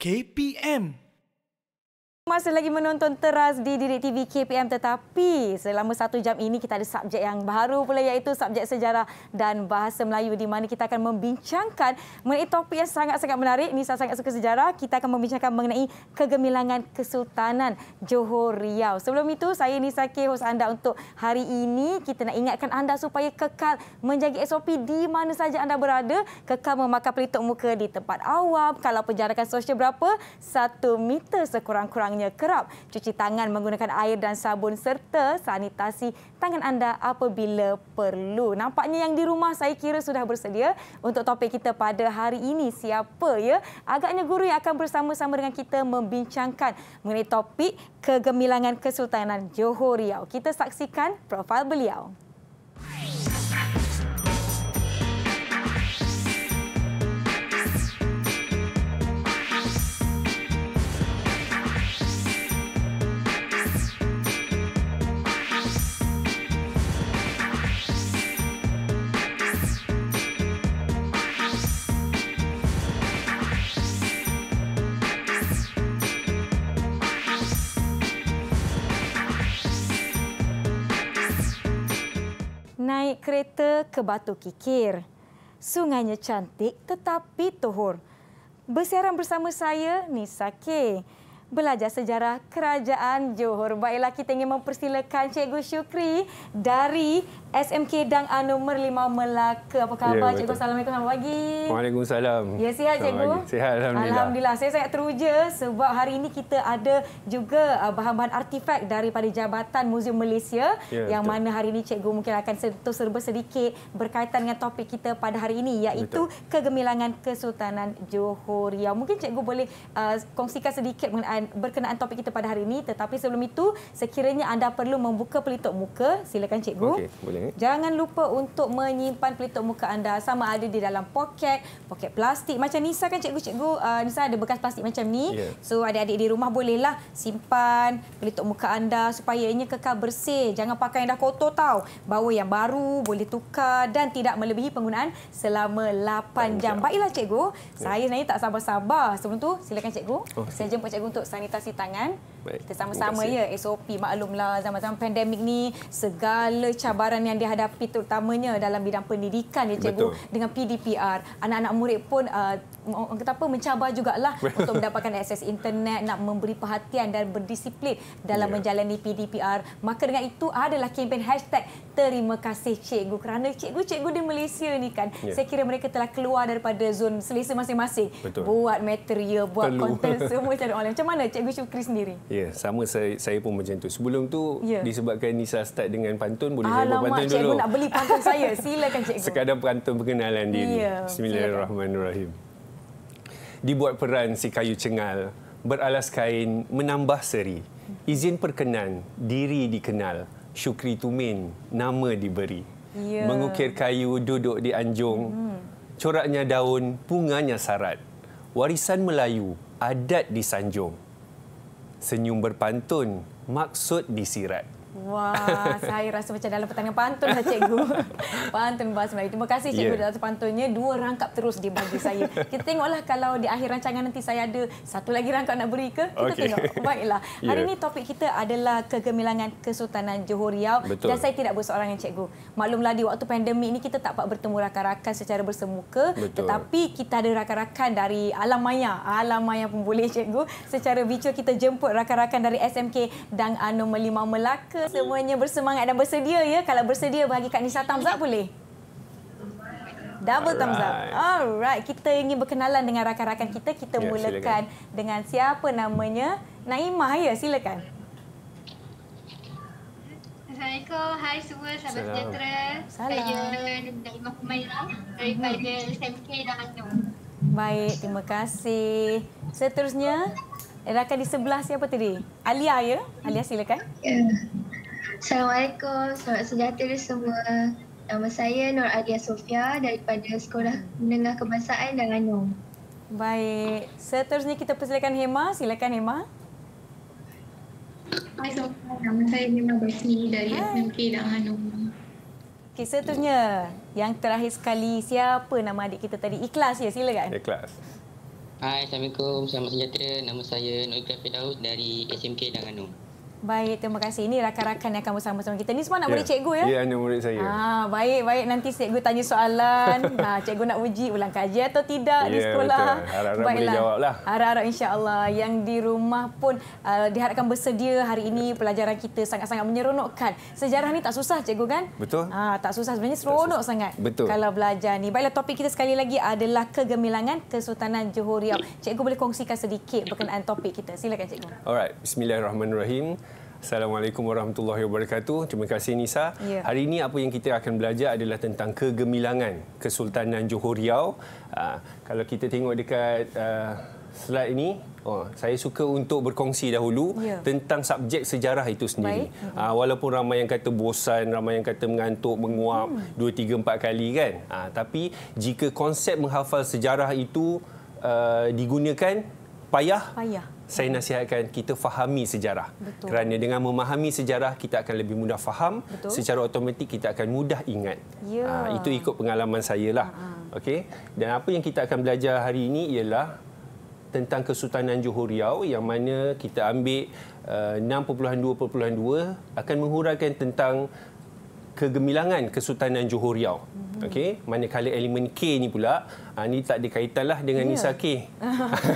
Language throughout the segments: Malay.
KPM masih lagi menonton teras di Direk TV KPM tetapi selama satu jam ini kita ada subjek yang baru pula iaitu subjek sejarah dan bahasa Melayu di mana kita akan membincangkan mengenai topik yang sangat-sangat menarik. Ini saya sangat suka sejarah. Kita akan membincangkan mengenai kegemilangan Kesultanan Johor Riau. Sebelum itu saya Nisa K hos anda untuk hari ini. Kita nak ingatkan anda supaya kekal menjaga SOP di mana saja anda berada. Kekal memakai pelitup muka di tempat awam. Kalau penjarakan sosial berapa? Satu meter sekurang-kurangnya hendaknya kerap cuci tangan menggunakan air dan sabun serta sanitasi tangan anda apabila perlu. Nampaknya yang di rumah saya kira sudah bersedia untuk topik kita pada hari ini. Siapa ya? Agaknya guru yang akan bersama-sama dengan kita membincangkan mengenai topik kegemilangan Kesultanan Johor Riau. Kita saksikan profil beliau. Thank naik kereta ke Batu Kikir. Sungainya cantik tetapi tohor. Bersiaran bersama saya, Nisa K. Belajar sejarah kerajaan Johor. Baiklah, kita ingin mempersilakan Cikgu Syukri dari SMK Dang A nombor Melaka. Apa khabar ya, cikgu? Assalamualaikum selamat pagi. Waalaikumsalam. Ya sihat cikgu? Sihat alhamdulillah. Alhamdulillah. Saya sangat teruja sebab hari ini kita ada juga uh, bahan-bahan artifak daripada Jabatan Muzium Malaysia ya, yang betul. mana hari ini cikgu mungkin akan sentuh serba sedikit berkaitan dengan topik kita pada hari ini iaitu betul. kegemilangan Kesultanan Johor ya Mungkin cikgu boleh uh, kongsikan sedikit mengenai berkenaan topik kita pada hari ini tetapi sebelum itu sekiranya anda perlu membuka pelitup muka silakan cikgu. Okey boleh. Okay. Jangan lupa untuk menyimpan pelitup muka anda sama ada di dalam poket, poket plastik macam Nisa kan cikgu-cikgu, uh, Nisa ada bekas plastik macam ni. Yeah. So adik-adik di rumah bolehlah simpan pelitup muka anda supaya ianya kekal bersih. Jangan pakai yang dah kotor tau. Bawa yang baru, boleh tukar dan tidak melebihi penggunaan selama 8 jam. Baiklah cikgu, okay. Ya. saya sebenarnya tak sabar-sabar. Sebelum tu silakan cikgu. Oh, okay. Saya jemput cikgu untuk sanitasi tangan. Baik. Kita sama-sama ya SOP maklumlah zaman-zaman pandemik ni segala cabaran yang dihadapi terutamanya dalam bidang pendidikan ya cikgu Betul. dengan PDPR anak-anak murid pun uh, kata apa mencabar jugalah untuk mendapatkan akses internet nak memberi perhatian dan berdisiplin dalam yeah. menjalani PDPR maka dengan itu adalah kempen hashtag terima kasih cikgu kerana cikgu-cikgu di Malaysia ni kan yeah. saya kira mereka telah keluar daripada zon selesa masing-masing buat material buat konten semua cara online macam mana cikgu syukri sendiri Ya, sama saya, saya pun macam tu. Sebelum tu ya. disebabkan Nisa start dengan pantun, boleh Alamak, saya buat pantun cikgu dulu. Alamak, cikgu nak beli pantun saya. Silakan cikgu. Sekadar pantun perkenalan dia. Ya. Bismillahirrahmanirrahim. Dibuat peran si kayu cengal, beralas kain, menambah seri. Izin perkenan, diri dikenal. Syukri tumin, nama diberi. Ya. Mengukir kayu, duduk di anjung. Hmm. Coraknya daun, bunganya sarat. Warisan Melayu, adat disanjung. sanjung senyum berpantun maksud disirat. Wah, saya rasa macam dalam pertanyaan pantun lah cikgu. Pantun bahasa Melayu. Terima kasih cikgu yeah. atas pantunnya. Dua rangkap terus dia bagi saya. Kita tengoklah kalau di akhir rancangan nanti saya ada satu lagi rangkap nak beri ke. Kita okay. tengok. Baiklah. Hari yeah. ini topik kita adalah kegemilangan Kesultanan Johor Riau. Betul. Dan saya tidak bersorangan cikgu. Maklumlah di waktu pandemik ini kita tak dapat bertemu rakan-rakan secara bersemuka. Betul. Tetapi kita ada rakan-rakan dari alam maya. Alam maya pun boleh cikgu. Secara virtual kita jemput rakan-rakan dari SMK Dang Anomali Mau Melaka Adakah semuanya bersemangat dan bersedia ya? Kalau bersedia bagi Kak Nisa thumbs up boleh? Double thumbs up. Alright, kita ingin berkenalan dengan rakan-rakan kita. Kita ya, mulakan silakan. dengan siapa namanya? Naimah ya, silakan. Assalamualaikum. Hai semua, sahabat Salam. sejahtera. Salam. Saya Naimah Humaira daripada SMK dan Baik, terima kasih. Seterusnya, rakan di sebelah siapa tadi? Alia ya? Alia silakan. Ya. Assalamualaikum, selamat sejahtera semua. Nama saya Nur Adia Sofia daripada Sekolah Menengah Kebangsaan dan Anum. Baik, seterusnya kita persilakan Hema. Silakan Hema. Hai Sofia, nama saya Hema Basni dari SMK dan Anum. Okey, seterusnya yang terakhir sekali siapa nama adik kita tadi? Ikhlas ya, silakan. Ikhlas. Hai, Assalamualaikum. Selamat sejahtera. Nama saya Noika Fidaus dari SMK Danganu. Baik, terima kasih. Ini rakan-rakan yang akan bersama-sama kita. Ini semua nak ya. murid ya. cikgu ya? Ya, hanya murid saya. Ah, baik, baik. Nanti cikgu tanya soalan. ah, cikgu nak uji ulang kaji atau tidak ya, di sekolah. Harap-harap boleh jawablah. Harap-harap insyaAllah. Yang di rumah pun uh, diharapkan bersedia hari ini pelajaran kita sangat-sangat menyeronokkan. Sejarah ni tak susah cikgu kan? Betul. Ah, tak susah sebenarnya seronok susah. sangat Betul. kalau belajar ni. Baiklah, topik kita sekali lagi adalah kegemilangan Kesultanan Johor Riau. Cikgu boleh kongsikan sedikit berkenaan topik kita. Silakan cikgu. Alright, bismillahirrahmanirrahim. Assalamualaikum warahmatullahi wabarakatuh. Terima kasih Nisa. Ya. Hari ini apa yang kita akan belajar adalah tentang kegemilangan Kesultanan Johor Riau. Uh, ah, kalau kita tengok dekat uh, slide ini Oh, saya suka untuk berkongsi dahulu ya. tentang subjek sejarah itu sendiri. Ha, walaupun ramai yang kata bosan, ramai yang kata mengantuk, menguap hmm. dua, tiga, empat kali kan. Ha, tapi jika konsep menghafal sejarah itu uh, digunakan payah, payah, saya nasihatkan kita fahami sejarah. Betul. Kerana dengan memahami sejarah, kita akan lebih mudah faham. Betul. Secara otomatik, kita akan mudah ingat. Ya. Ha, itu ikut pengalaman saya. Lah. Ha -ha. okay? Dan apa yang kita akan belajar hari ini ialah tentang Kesultanan Johor Riau yang mana kita ambil ah, uh, 6.2.2 akan menghuraikan tentang kegemilangan Kesultanan Johor Riau. Mm -hmm. okay? Manakala elemen K ini pula Ha, ah, ini tak ada lah dengan yeah. Nisa K.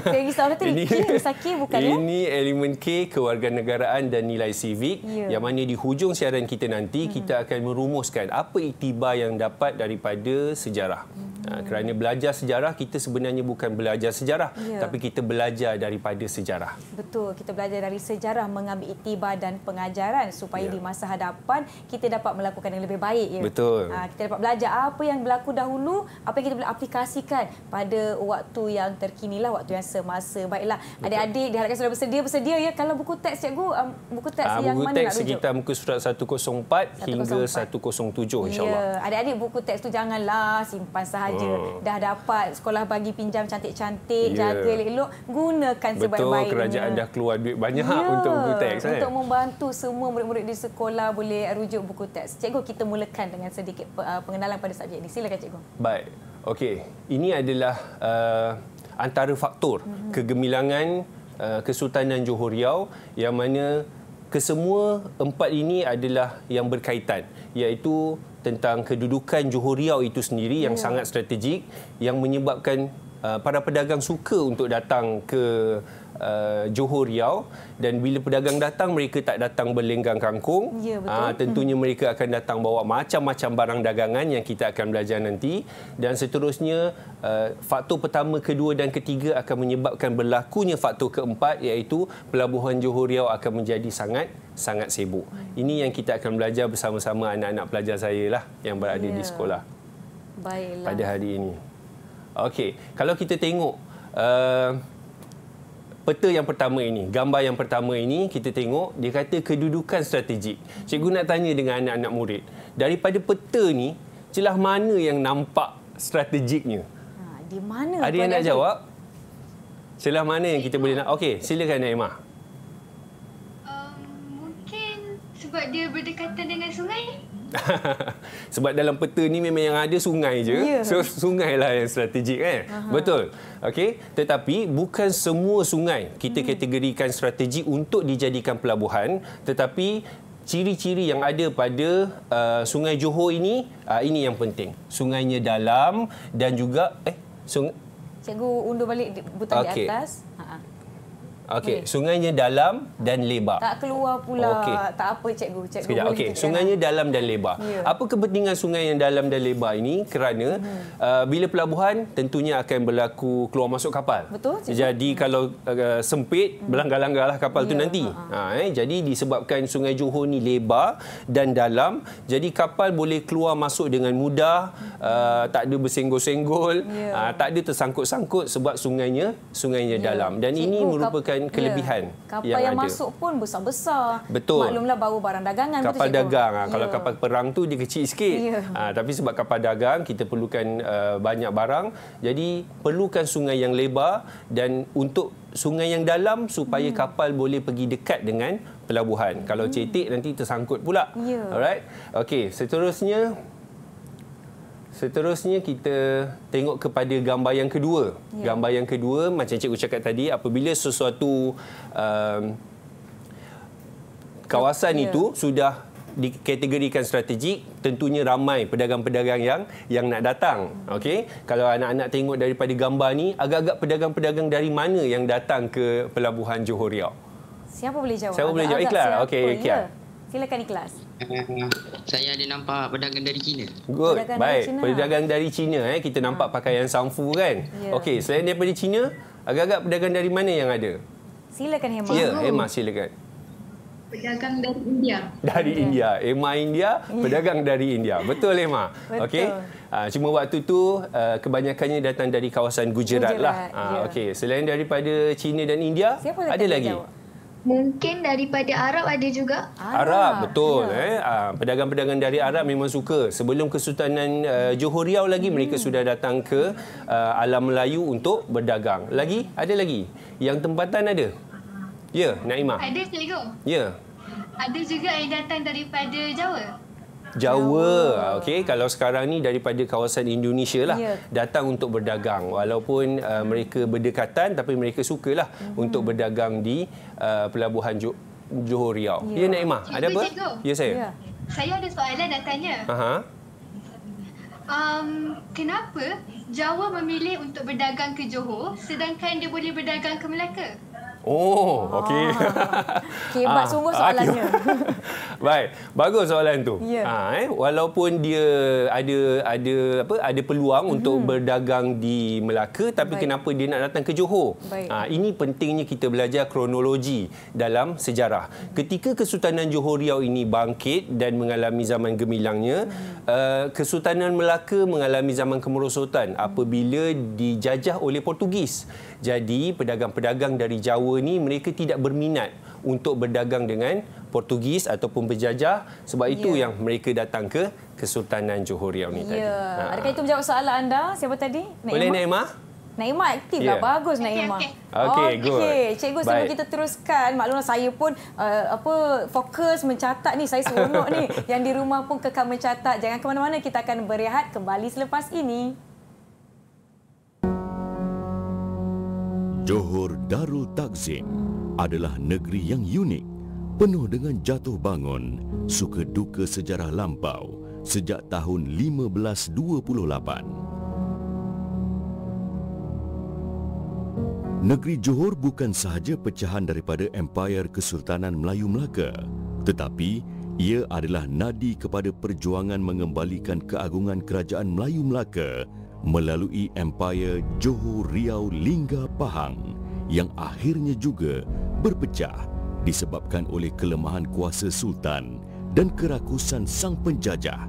Saya risau nanti Nisa K bukan eh? ini ya? Ini elemen K, kewarganegaraan dan nilai sivik Yeah. Yang mana di hujung siaran kita nanti, mm. kita akan merumuskan apa iktibar yang dapat daripada sejarah. Mm. Ha, kerana belajar sejarah, kita sebenarnya bukan belajar sejarah. Yeah. Tapi kita belajar daripada sejarah. Betul. Kita belajar dari sejarah mengambil iktibar dan pengajaran supaya yeah. di masa hadapan kita dapat melakukan yang lebih baik. Ya? Betul. Ha, kita dapat belajar apa yang berlaku dahulu, apa yang kita boleh aplikasi pastikan pada waktu yang terkini lah waktu yang semasa baiklah Betul. adik-adik diharapkan sudah bersedia bersedia ya kalau buku teks cikgu um, buku teks uh, yang buku mana teks nak sekitar rujuk sekitar muka surat 104, 104 hingga 107 ya, insyaallah ya adik-adik buku teks tu janganlah simpan sahaja hmm. dah dapat sekolah bagi pinjam cantik-cantik ya. jaga elok-elok gunakan sebaik-baiknya Betul kerajaan dah keluar duit banyak ya. untuk buku teks kan? untuk membantu semua murid-murid di sekolah boleh rujuk buku teks cikgu kita mulakan dengan sedikit uh, pengenalan pada subjek ini silakan cikgu baik Okey, ini adalah uh, antara faktor mm-hmm. kegemilangan uh, Kesultanan Johor Riau yang mana kesemua empat ini adalah yang berkaitan iaitu tentang kedudukan Johor Riau itu sendiri yang yeah. sangat strategik yang menyebabkan uh, para pedagang suka untuk datang ke uh, Johor Riau dan bila pedagang datang mereka tak datang berlenggang kangkung ya, uh, tentunya hmm. mereka akan datang bawa macam-macam barang dagangan yang kita akan belajar nanti dan seterusnya uh, faktor pertama kedua dan ketiga akan menyebabkan berlakunya faktor keempat iaitu pelabuhan Johor Riau akan menjadi sangat sangat sibuk ini yang kita akan belajar bersama-sama anak-anak pelajar saya lah yang berada ya. di sekolah Baiklah. pada hari ini Okey, kalau kita tengok uh, peta yang pertama ini, gambar yang pertama ini kita tengok dia kata kedudukan strategik. Cikgu nak tanya dengan anak-anak murid, daripada peta ni celah mana yang nampak strategiknya? Ha, di mana? Ada yang nak ini? jawab? Celah mana yang kita boleh nak? Okey, silakan Nak Emma. Um, mungkin sebab dia berdekatan dengan sungai. Sebab dalam peta ni memang yang ada sungai je. Yeah. So sungailah yang strategik kan. Aha. Betul. Okey, tetapi bukan semua sungai kita hmm. kategorikan strategik untuk dijadikan pelabuhan, tetapi ciri-ciri yang ada pada uh, Sungai Johor ini uh, ini yang penting. Sungainya dalam dan juga eh sungai Cikgu undur balik butang okay. di atas. Ha-ha. Okey, sungainya dalam dan lebar. Tak keluar pula. Okay. Tak apa cikgu, cikgu. Sekejap. Okey, sungainya dalam dan lebar. Ya. Apa kepentingan sungai yang dalam dan lebar ini? Kerana hmm. uh, bila pelabuhan tentunya akan berlaku keluar masuk kapal. Betul. Cikgu. Jadi hmm. kalau uh, sempit, hmm. belanggar lah kapal ya. tu nanti. Ha, ha. ha, eh. jadi disebabkan Sungai Johor ni lebar dan dalam, jadi kapal boleh keluar masuk dengan mudah, hmm. uh, tak ada bersenggol-senggol, ya. uh, tak ada tersangkut-sangkut sebab sungainya, sungainya ya. dalam. Dan cikgu, ini merupakan memberikan ya. kelebihan ya. kapal yang, yang masuk pun besar-besar betul maklumlah bawa barang dagangan kapal betul, dagang ah, ya. kalau kapal perang tu dia kecil sikit ya. ha, tapi sebab kapal dagang kita perlukan uh, banyak barang jadi perlukan sungai yang lebar dan untuk sungai yang dalam supaya hmm. kapal boleh pergi dekat dengan pelabuhan kalau hmm. cetek nanti tersangkut pula ya. alright okey seterusnya Seterusnya kita tengok kepada gambar yang kedua. Ya. Gambar yang kedua macam cikgu cakap tadi apabila sesuatu um, kawasan ya. itu sudah dikategorikan strategik tentunya ramai pedagang-pedagang yang yang nak datang okey kalau anak-anak tengok daripada gambar ni agak-agak pedagang-pedagang dari mana yang datang ke pelabuhan Johor Riau siapa boleh jawab siapa boleh jawab Iklah, okey oh, ikhlas ya. Silakan ikhlas. Ah, saya ada nampak pedagang dari China. Good. Pedagang Baik. Dari China. Pedagang dari China eh kita nampak ha. pakaian sangfu kan. Yeah. Okey, selain daripada China, agak-agak pedagang dari mana yang ada? Silakan Emma. Ya, yeah, Emma silakan. Pedagang dari India. Dari yeah. India. Emma India, pedagang dari India. Betul Emma. Okey. Uh, cuma waktu tu kebanyakannya datang dari kawasan Gujarat, lah. Gujarat lah. yeah. Okey, selain daripada China dan India, Siapa ada lagi? Jawab? Mungkin daripada Arab ada juga. Arab, Arab ya. betul. Ya. Eh. Ah, pedagang-pedagang dari Arab memang suka. Sebelum Kesultanan uh, Johor Riau lagi, hmm. mereka sudah datang ke uh, Alam Melayu untuk berdagang. Lagi? Ada lagi? Yang tempatan ada? Ya, Naimah. Ada, Assalamualaikum. Ya. Ada juga yang datang daripada Jawa. Jawa. Jawa. Okey, kalau sekarang ni daripada kawasan Indonesia lah ya. datang untuk berdagang. Walaupun uh, mereka berdekatan tapi mereka sukalah hmm. untuk berdagang di uh, pelabuhan Jog Johor Riau. Ya, ya Naimah, cikgu, ada apa? Cikgu. Ya saya. Ya. Saya ada soalan nak tanya. Aha. Um, kenapa Jawa memilih untuk berdagang ke Johor sedangkan dia boleh berdagang ke Melaka? Oh, oh. okey. Kebat ah. sungguh soalannya. Ah, Baik, bagus soalan tu. Yeah. Ah, eh? walaupun dia ada ada apa ada peluang mm-hmm. untuk mhm. berdagang di Melaka tapi Baik. kenapa dia nak datang ke Johor? Baik. Ah, ini pentingnya kita belajar kronologi dalam sejarah. Mm-hmm. Ketika Kesultanan Johor Riau ini bangkit dan mengalami zaman gemilangnya, mm-hmm. uh, Kesultanan Melaka mengalami zaman kemerosotan mm-hmm. apabila dijajah oleh Portugis. Jadi pedagang-pedagang dari Jawa ni mereka tidak berminat untuk berdagang dengan Portugis ataupun berjajah sebab itu ya. yang mereka datang ke Kesultanan Johor Riau ni Yeah, tadi. Ya. Ha. Adakah itu menjawab soalan anda? Siapa tadi? Naima? Boleh Naima? Naima aktif yeah. lah. Ya. Bagus Naimah. Okey, okay. okay, good. Cikgu, sebelum kita teruskan, maklumlah saya pun uh, apa fokus mencatat ni. Saya seronok ni. Yang di rumah pun kekal mencatat. Jangan ke mana-mana. Kita akan berehat kembali selepas ini. Johor Darul Takzim adalah negeri yang unik, penuh dengan jatuh bangun, suka duka sejarah lampau sejak tahun 1528. Negeri Johor bukan sahaja pecahan daripada Empire Kesultanan Melayu Melaka, tetapi ia adalah nadi kepada perjuangan mengembalikan keagungan Kerajaan Melayu Melaka melalui Empire Johor Riau Lingga Pahang yang akhirnya juga berpecah disebabkan oleh kelemahan kuasa sultan dan kerakusan sang penjajah.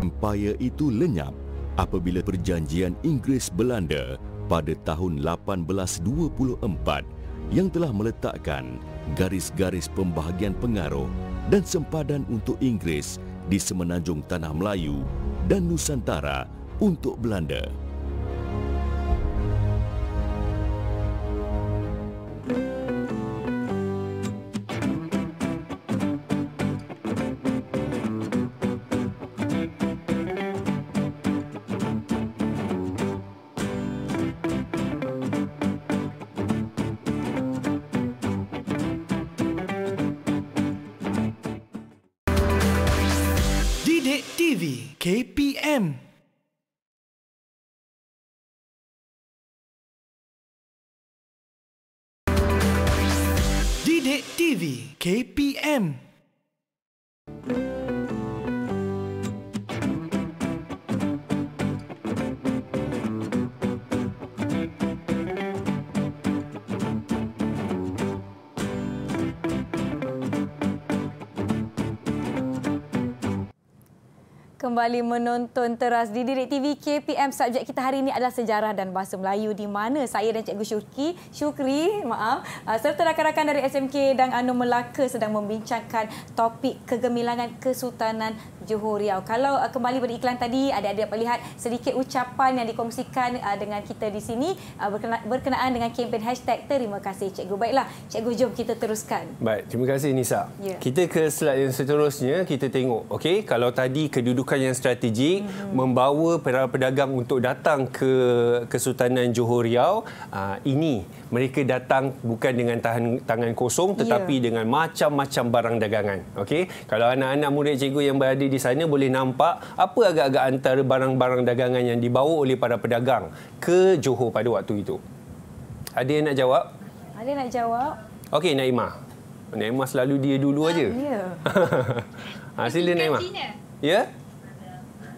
Empire itu lenyap apabila perjanjian Inggeris Belanda pada tahun 1824 yang telah meletakkan garis-garis pembahagian pengaruh dan sempadan untuk Inggeris di semenanjung tanah Melayu dan Nusantara untuk Belanda. kembali menonton teras di Direk TV KPM. Subjek kita hari ini adalah sejarah dan bahasa Melayu di mana saya dan Cikgu Syuki, Syukri, maaf, uh, serta rakan-rakan dari SMK dan Anu Melaka sedang membincangkan topik kegemilangan Kesultanan Johor Riau. Kalau uh, kembali pada iklan tadi, ada-ada dapat lihat sedikit ucapan yang dikongsikan uh, dengan kita di sini uh, berkena berkenaan dengan kempen hashtag Terima Kasih Cikgu. Baiklah, Cikgu jom kita teruskan. Baik, terima kasih Nisa. Yeah. Kita ke slide yang seterusnya, kita tengok. Okay? Kalau tadi kedudukan yang strategik mm -hmm. membawa para pedagang untuk datang ke Kesultanan Johor Riau, uh, ini mereka datang bukan dengan tahan, tangan kosong tetapi yeah. dengan macam-macam barang dagangan. Okay? Kalau anak-anak murid cikgu yang berada di sana boleh nampak apa agak-agak antara barang-barang dagangan yang dibawa oleh para pedagang ke Johor pada waktu itu. Ada yang nak jawab? Ada yang nak jawab. Okey, Naimah. Naimah selalu dia dulu ah, aja. Ya. Hasil ah, Naimah. Ya?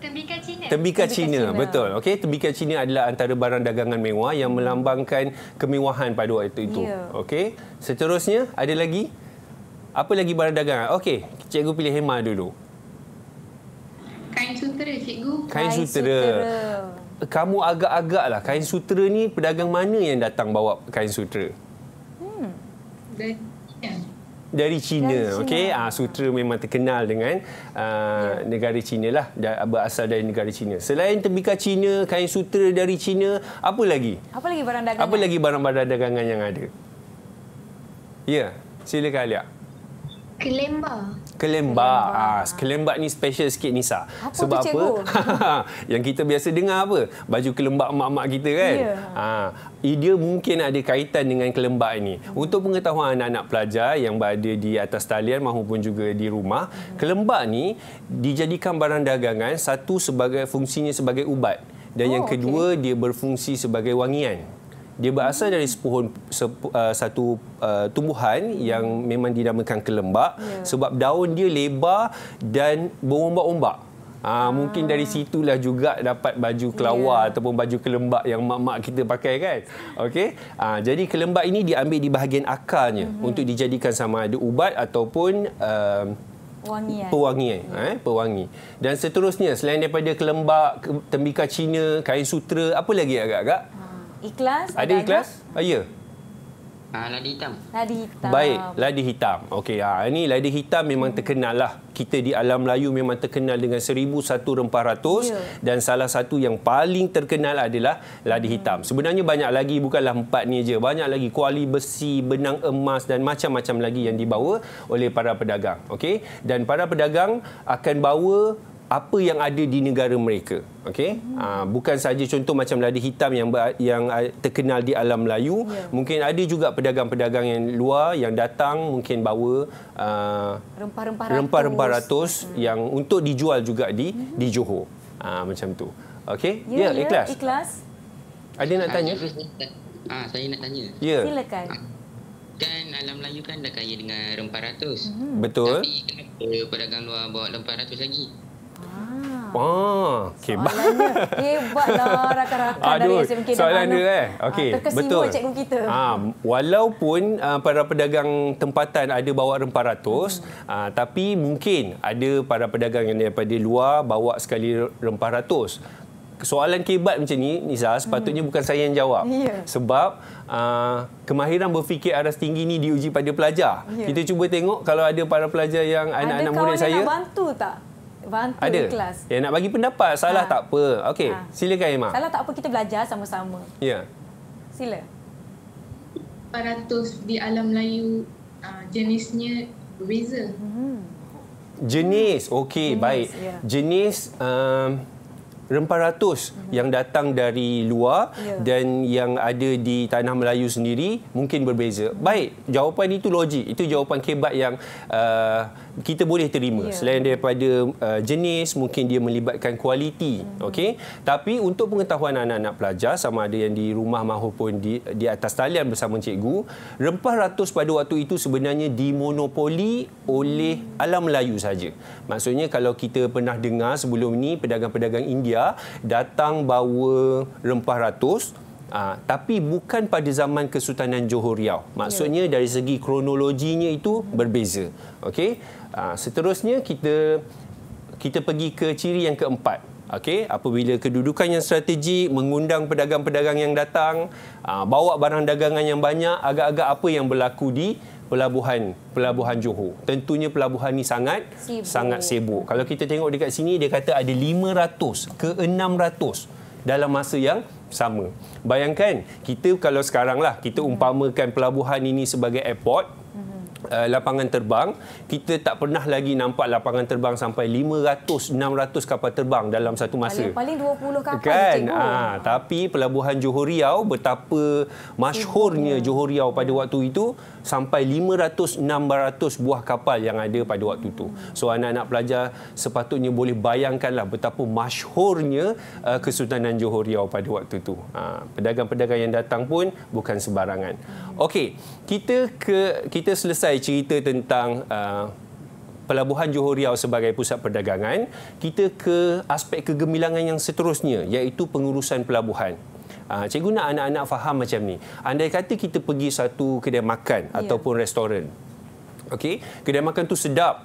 Tembikai Cina. Tembikai Cina, betul. Okey, tembikai Cina adalah antara barang dagangan mewah yang hmm. melambangkan kemewahan pada waktu itu. Ya. Okey. Seterusnya, ada lagi? Apa lagi barang dagangan? Okey, cikgu pilih Hema dulu. Uh, Kain sutera, cikgu. Kain sutera. Kamu agak agak lah Kain sutera ni pedagang mana yang datang bawa kain sutera? Hmm. Dari China. Dari China. Okay. Ah, sutera memang terkenal dengan uh, ah, yeah. negara China lah. Berasal dari negara China. Selain tembikar China, kain sutera dari China, apa lagi? Apa lagi barang dagangan? Apa lagi barang-barang dagangan yang ada? Ya, yeah. silakan Alia. Kelembar. Kelembak. Kelembak, ha, ah, kelembak ni special sikit Nisa. Apa Sebab apa? yang kita biasa dengar apa? Baju kelembak mak-mak kita kan? Yeah. Ya. Ha, dia mungkin ada kaitan dengan kelembak ini. Untuk pengetahuan anak-anak pelajar yang berada di atas talian maupun juga di rumah, kelembak ni dijadikan barang dagangan satu sebagai fungsinya sebagai ubat dan oh, yang kedua okay. dia berfungsi sebagai wangian dia berasal dari sepohon sepo, uh, satu uh, tumbuhan yang memang dinamakan kelembak ya. sebab daun dia lebar dan berombak-ombak. Ha, mungkin dari situlah juga dapat baju kelawar yeah. ataupun baju kelembak yang mak-mak kita pakai kan. Okay? Ha, ah, jadi kelembak ini diambil di bahagian akarnya mm-hmm. untuk dijadikan sama ada ubat ataupun uh, pewangian. Pewangi. Eh, pewangi. Dan seterusnya selain daripada kelembak, tembikar Cina, kain sutra apa lagi agak-agak? Ha. Ikhlas. Ada ikhlas? Ah, ya. Ah, ladi hitam. Ladi hitam. Baik, ladi hitam. Okey, ah, ini ladi hitam memang terkenal lah. Kita di alam Melayu memang terkenal dengan seribu satu rempah ratus. Yeah. Dan salah satu yang paling terkenal adalah ladi hmm. hitam. Sebenarnya banyak lagi, bukanlah empat ni aja. Banyak lagi kuali besi, benang emas dan macam-macam lagi yang dibawa oleh para pedagang. Okey, dan para pedagang akan bawa apa yang ada di negara mereka. okay? Hmm. Uh, bukan saja contoh macam lada hitam yang ber, yang ah, terkenal di alam Melayu, yeah. mungkin ada juga pedagang-pedagang yang luar yang datang mungkin bawa ah, rempah-rempah ratus, rempah ratus hmm. yang untuk dijual juga di hmm. di Johor. Uh, macam tu. Okey. Ya, yeah, yeah, ikhlas. Ikhlas. Ada nak tanya? Ah, saya nak tanya. Ya. Silakan. Kan alam Melayu kan dah kaya dengan rempah ratus. Hmm. Betul. Tapi kenapa pedagang luar bawa rempah ratus lagi? Ah, okay. Soalannya hebatlah rakan-rakan dari SMK Damanu. Soalan dia eh. Ah, okay, Terkesima betul. cikgu kita. Ha, walaupun uh, para pedagang tempatan ada bawa rempah ratus, hmm. uh, tapi mungkin ada para pedagang yang daripada luar bawa sekali rempah ratus. Soalan kebat macam ni, Nizah, hmm. sepatutnya hmm. bukan saya yang jawab. Yeah. Sebab uh, kemahiran berfikir aras tinggi ni diuji pada pelajar. Yeah. Kita cuba tengok kalau ada para pelajar yang anak-anak murid saya. Ada kawan bantu tak? bantu ada. ikhlas. Ya, nak bagi pendapat, salah ha. tak apa. Okey, ha. silakan Emma. Salah tak apa, kita belajar sama-sama. Ya. Sila. 400 di alam Melayu ah, jenisnya beza. Hmm. Jenis, okey, baik. Ya. Jenis... Um, Rempah ratus mm -hmm. yang datang dari luar yeah. dan yang ada di tanah Melayu sendiri mungkin berbeza. Baik, jawapan itu logik. Itu jawapan kebat yang... Uh kita boleh terima yeah. selain daripada uh, jenis mungkin dia melibatkan kualiti mm okey tapi untuk pengetahuan anak-anak pelajar sama ada yang di rumah mahupun di di atas talian bersama cikgu rempah ratus pada waktu itu sebenarnya dimonopoli oleh mm alam Melayu saja maksudnya kalau kita pernah dengar sebelum ini pedagang-pedagang India datang bawa rempah ratus Uh, tapi bukan pada zaman Kesultanan Johor Riau. Maksudnya yeah. dari segi kronologinya itu berbeza. Okey. Uh, seterusnya kita kita pergi ke ciri yang keempat. Okey, apabila kedudukan yang strategi mengundang pedagang-pedagang yang datang, uh, bawa barang dagangan yang banyak, agak-agak apa yang berlaku di pelabuhan pelabuhan Johor. Tentunya pelabuhan ni sangat sibuk. sangat sibuk. Kalau kita tengok dekat sini dia kata ada 500 ke 600 dalam masa yang sama. Bayangkan kita kalau sekarang lah kita hmm. umpamakan pelabuhan ini sebagai airport hmm. uh, lapangan terbang kita tak pernah lagi nampak lapangan terbang sampai 500 600 kapal terbang dalam satu masa paling, paling 20 kapal kan ha, tapi pelabuhan Johor Riau betapa masyhurnya Johor Riau pada waktu itu sampai 500-600 buah kapal yang ada pada waktu itu. So anak-anak pelajar sepatutnya boleh bayangkanlah betapa masyhurnya uh, Kesultanan Johor Riau pada waktu itu. Uh, ha, pedagang-pedagang yang datang pun bukan sebarangan. Okey, kita ke kita selesai cerita tentang uh, Pelabuhan Johor Riau sebagai pusat perdagangan, kita ke aspek kegemilangan yang seterusnya iaitu pengurusan pelabuhan. Ha, cikgu nak anak-anak faham macam ni. Andai kata kita pergi satu kedai makan yeah. ataupun restoran. Okey, kedai makan tu sedap,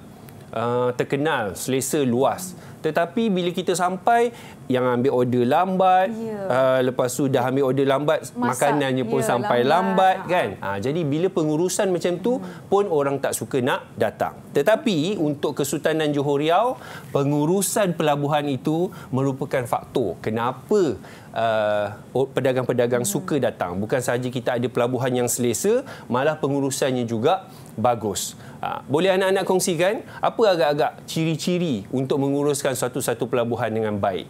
uh, terkenal, selesa, luas. Hmm. Tetapi bila kita sampai, yang ambil order lambat. Yeah. Uh, lepas tu dah ambil order lambat, Masak. makanannya pun yeah, sampai lambat. lambat ya. kan? Uh, jadi bila pengurusan macam tu, hmm. pun orang tak suka nak datang. Tetapi untuk Kesultanan Johor Riau, pengurusan pelabuhan itu merupakan faktor kenapa uh, pedagang-pedagang uh, hmm. suka datang. Bukan sahaja kita ada pelabuhan yang selesa, malah pengurusannya juga bagus. Ha, boleh anak-anak kongsikan apa agak-agak ciri-ciri untuk menguruskan satu-satu pelabuhan dengan baik?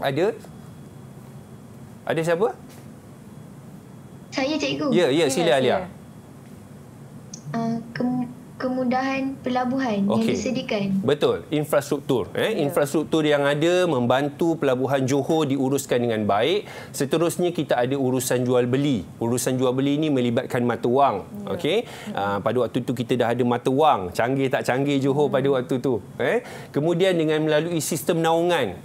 Ada? Ada siapa? Saya cikgu. Ya, ya, sila, ya, Alia. Uh, kemudahan pelabuhan okay. yang disediakan. Betul, infrastruktur. Eh? Yeah. Infrastruktur yang ada membantu pelabuhan Johor diuruskan dengan baik. Seterusnya kita ada urusan jual beli. Urusan jual beli ini melibatkan mata wang. Yeah. Ya. Okay? Yeah. Uh, pada waktu itu kita dah ada mata wang. Canggih tak canggih Johor yeah. pada hmm. waktu itu. Eh? Kemudian dengan melalui sistem naungan.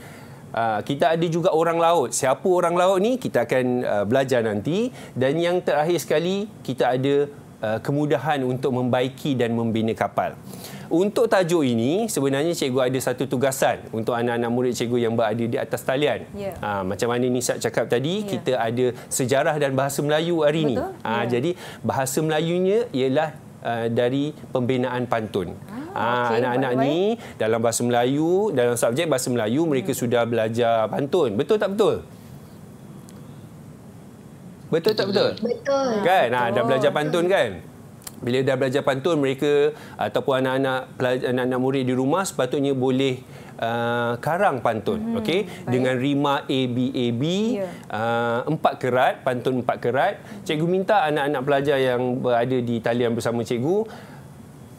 Uh, kita ada juga orang laut. Siapa orang laut ni kita akan uh, belajar nanti. Dan yang terakhir sekali kita ada Uh, kemudahan untuk membaiki dan membina kapal. Untuk tajuk ini, sebenarnya cikgu ada satu tugasan untuk anak-anak murid cikgu yang berada di atas talian. Ya. Ha, macam mana ni saya cakap tadi, ya. kita ada sejarah dan bahasa Melayu hari ini. Ha, ah, ya. Jadi, bahasa Melayunya ialah uh, dari pembinaan pantun. Anak-anak ah, okay, ni dalam bahasa Melayu, dalam subjek bahasa Melayu, mereka hmm. sudah belajar pantun. Betul tak betul? Betul tak betul? Betul. Kan? Ah, betul. Ha, dah belajar pantun kan? Bila dah belajar pantun, mereka ataupun anak-anak anak-anak murid di rumah sepatutnya boleh uh, karang pantun. Hmm, okay? Dengan rima a b yeah. Ya. uh, empat kerat, pantun empat kerat. Cikgu minta anak-anak pelajar yang berada di talian bersama cikgu,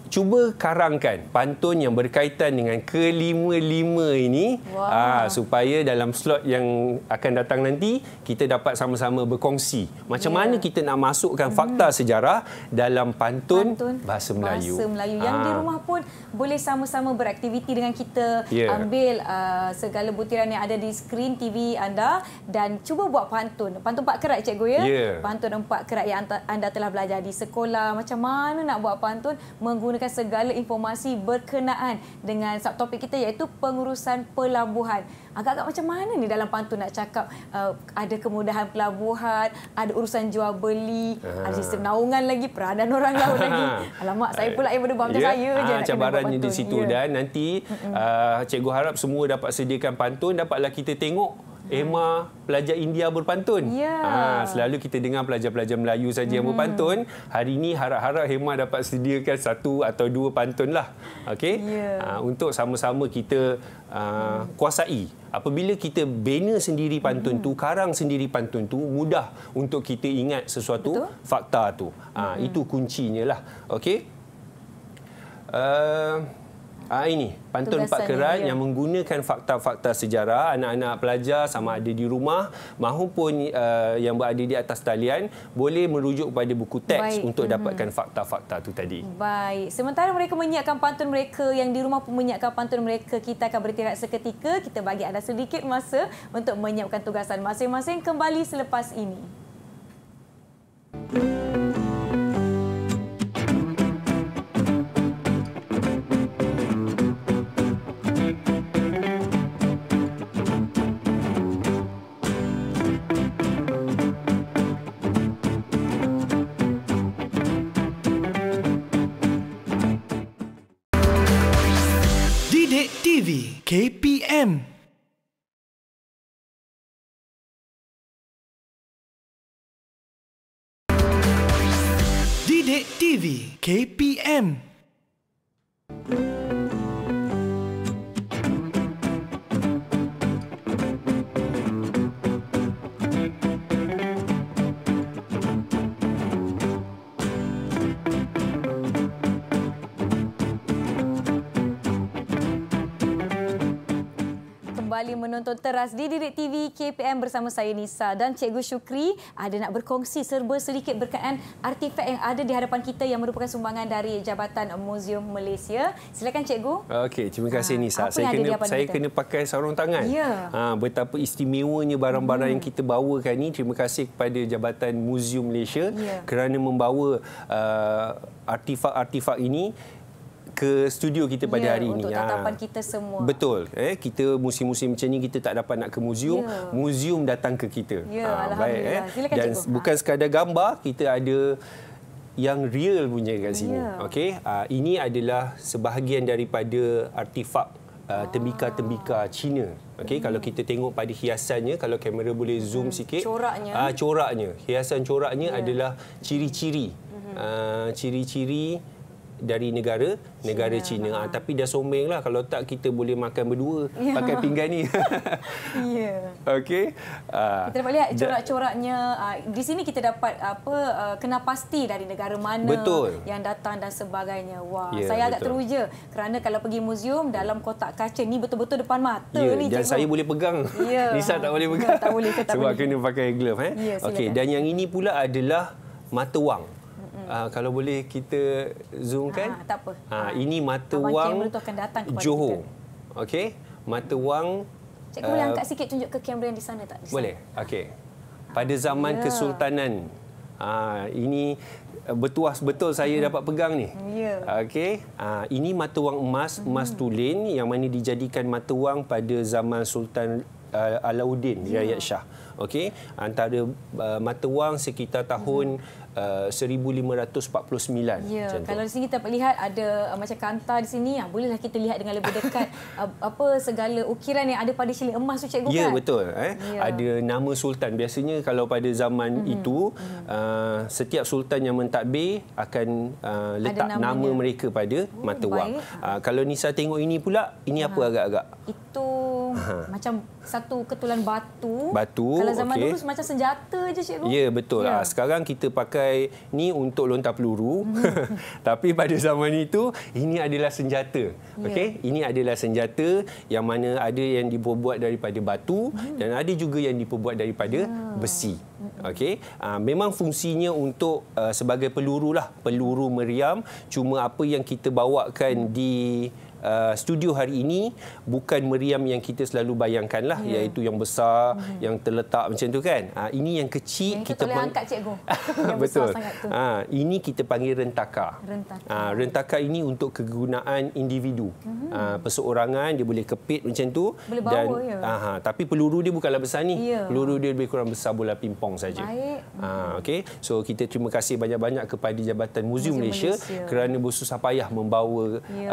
cuba karangkan pantun yang berkaitan dengan kelima-lima ini wow. aa, ah, supaya dalam slot yang akan datang nanti kita dapat sama-sama berkongsi macam yeah. mana kita nak masukkan fakta hmm. sejarah dalam pantun, pantun bahasa bahasa Melayu yang di ah. rumah pun boleh sama-sama beraktiviti dengan kita yeah. ambil aa, ah, segala butiran yang ada di skrin TV anda dan cuba buat pantun pantun empat kerat cikgu ya yeah. pantun empat kerat yang anda telah belajar di sekolah macam mana nak buat pantun menggunakan menggunakan segala informasi berkenaan dengan subtopik kita iaitu pengurusan pelabuhan. Agak-agak macam mana ni dalam pantun nak cakap uh, ada kemudahan pelabuhan, ada urusan jual beli, uh. ada ah. sistem naungan lagi, peranan orang laut lagi. Alamak, saya pula yang berdebar macam ya. saya uh, je ah, nak cabaran di situ yeah. dan nanti uh, cikgu harap semua dapat sediakan pantun dapatlah kita tengok Emma pelajar India berpantun. Ya. Ha, selalu kita dengar pelajar-pelajar Melayu saja hmm. yang berpantun. Hari ini harap-harap Emma dapat sediakan satu atau dua pantun lah. okay? Ya. Ha, untuk sama-sama kita uh, kuasai. Apabila kita bina sendiri pantun hmm. tu, karang sendiri pantun tu, mudah untuk kita ingat sesuatu Betul? fakta tu. Ha, hmm. Itu kuncinya lah. okay? Uh, Ah ini pantun empat kerat yang menggunakan fakta-fakta sejarah anak-anak pelajar sama ada di rumah maupun uh, yang berada di atas talian boleh merujuk kepada buku teks Baik. untuk mhm. dapatkan fakta-fakta tu tadi. Baik. Sementara mereka menyiapkan pantun mereka yang di rumah pun menyiapkan pantun mereka kita akan berehat seketika kita bagi anda sedikit masa untuk menyiapkan tugasan masing-masing kembali selepas ini. Thank KPM. Didik TV KPM. Thank you. kembali menonton teras di Direct TV KPM bersama saya Nisa dan Cikgu Syukri ada nak berkongsi serba sedikit berkaitan artifak yang ada di hadapan kita yang merupakan sumbangan dari Jabatan Museum Malaysia. Silakan Cikgu. Okey, terima kasih ah, Nisa. Apa saya kena saya kita? kena pakai sarung tangan. Ya. Ha, betapa istimewanya barang-barang hmm. yang kita bawakan ini. Terima kasih kepada Jabatan Museum Malaysia ya. kerana membawa uh, ah, artifak-artifak ini ke studio kita pada ya, hari ini. Untuk ya. tatapan ha. kita semua. Betul. Eh, kita musim-musim macam ni kita tak dapat nak ke museum, Ya. Muzium datang ke kita. Ya, ha, Alhamdulillah. Baik, eh. Silakan Dan cikgu. Bukan sekadar gambar, kita ada yang real punya kat sini. Ya. Okay. Ha, ah, ini adalah sebahagian daripada artifak ah, ah. tembika-tembika Cina. Okey, hmm. kalau kita tengok pada hiasannya, kalau kamera boleh hmm. zoom hmm. sikit. Coraknya. Ah, coraknya. Hiasan coraknya yeah. adalah ciri-ciri. Hmm. Ah, ciri-ciri dari negara negara China. Ha, tapi dah lah kalau tak kita boleh makan berdua yeah. pakai pinggan ni. ya. Yeah. Okey. Ah, kita dapat lihat corak-coraknya. Ah, di sini kita dapat apa kena pasti dari negara mana betul. yang datang dan sebagainya. Wah, yeah, saya agak teruja kerana kalau pergi museum dalam kotak kaca ni betul-betul depan mata yeah, ni. Dan saya boleh pegang. Yeah. Nisa tak boleh ya, pegang. Yeah, tak boleh. Sebab boleh. kena pakai glove. Eh? Yeah, Okey, dan yang ini pula adalah mata wang. Ha, kalau boleh kita zoom ah, kan? Ha, tak apa. Ha, ini mata wang Johor. Okey. Mata wang Cikgu uh, boleh eh, angkat sikit tunjuk ke kamera yang di sana tak? Di sana. Boleh. Okey. Pada zaman ya. kesultanan. Ha, ini eh, betul betul saya hmm. dapat pegang ni. Ya. Okey. Ha, ini mata wang emas hmm. emas tulen yang mana dijadikan mata wang pada zaman Sultan uh, Alauddin ya. Riyad Shah okey antara uh, mata wang sekitar tahun uh, 1549 ya contoh. kalau di sini kita dapat lihat ada uh, macam kanta di sini ya, bolehlah kita lihat dengan lebih dekat uh, apa segala ukiran yang ada pada cili emas tu cikgu ya, kan betul, eh? ya ada nama sultan biasanya kalau pada zaman mm-hmm. itu mm-hmm. Uh, setiap sultan yang mentadbir akan uh, letak nama mereka pada oh, mata wang uh, kalau nisa tengok ini pula ini ha. apa agak-agak itu ha. macam satu ketulan batu. Batu. Kalau zaman okay. dulu macam senjata je cikgu. Ya betul. Ya. Ha. Sekarang kita pakai ni untuk lontar peluru. Hmm. Tapi pada zaman itu ini adalah senjata. Ya. Okey, ini adalah senjata yang mana ada yang dibuat daripada batu hmm. dan ada juga yang dibuat daripada ya. besi. Hmm. Okey, uh, memang fungsinya untuk uh, sebagai peluru lah, peluru meriam. Cuma apa yang kita bawakan di Uh, studio hari ini bukan meriam yang kita selalu bayangkan lah yeah. Hmm. iaitu yang besar mm. yang terletak macam tu kan uh, ini yang kecil yang kita boleh angkat cikgu yang besar sangat tu. Uh, ini kita panggil rentaka rentaka, uh, rentaka ini untuk kegunaan individu mm. uh, perseorangan dia boleh kepit macam tu boleh bawa dan, ya uh, tapi peluru dia bukanlah besar ni yeah. peluru dia lebih kurang besar bola pingpong saja uh, okay. so kita terima kasih banyak-banyak kepada Jabatan Muzium, Muzium Malaysia, Malaysia kerana bersusah payah membawa yeah.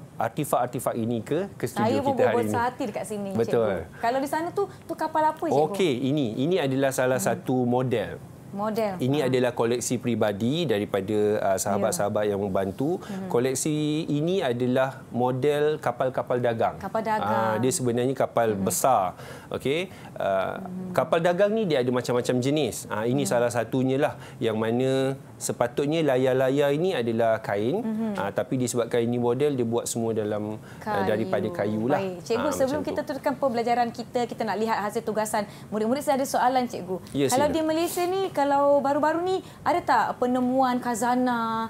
Ya. uh, artifak-artifak ini ke ke studio saya kita hari ini. Saya pun dekat sini. Betul. Cikgu. Kalau di sana tu tu kapal apa cikgu? Okey, ini ini adalah salah hmm. satu model model. Ini ha. adalah koleksi peribadi daripada uh, sahabat-sahabat ya. yang membantu. Hmm. Koleksi ini adalah model kapal-kapal dagang. Kapal ah, dagang. Ha, dia sebenarnya kapal hmm. besar. Okey. Uh, hmm. Kapal dagang ni dia ada macam-macam jenis. Ha, ini hmm. salah satunya lah yang mana sepatutnya layar-layar ini adalah kain. Hmm. Ha, tapi disebabkan ini model, dia buat semua dalam kayu. daripada kayu lah. Cikgu, ha, sebelum kita teruskan pembelajaran kita, kita nak lihat hasil tugasan. Murid-murid saya ada soalan, Cikgu. Ya, Kalau sila. di Malaysia ni, kalau baru-baru ni ada tak penemuan kazana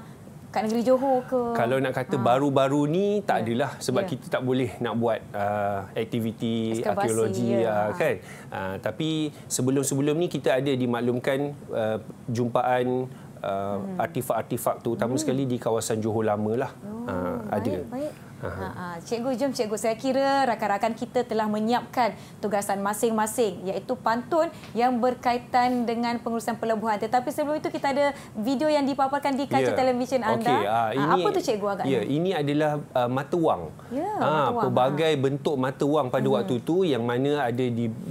kat negeri Johor ke? Kalau nak kata ha. baru-baru ni tak yeah. adalah sebab yeah. kita tak boleh nak buat uh, aktiviti Eskabasi, arkeologi ya uh, kan. Uh, tapi sebelum-sebelum ni kita ada dimaklumkan uh, jumpaan uh, hmm. artifak-artifak terutama hmm. sekali di kawasan Johor Lama lah. Oh, uh, ada. Baik, baik. Aha. Ha, ha. Cikgu, jom cikgu. Saya kira rakan-rakan kita telah menyiapkan tugasan masing-masing iaitu pantun yang berkaitan dengan pengurusan pelabuhan. Tetapi sebelum itu kita ada video yang dipaparkan di kaca ya. televisyen anda. Okay. Ha, ah, ah, ini, Apa tu cikgu agaknya? Ya, ini adalah uh, mata wang. Ya, ha, mata pelbagai wang. bentuk mata wang pada hmm. waktu itu yang mana ada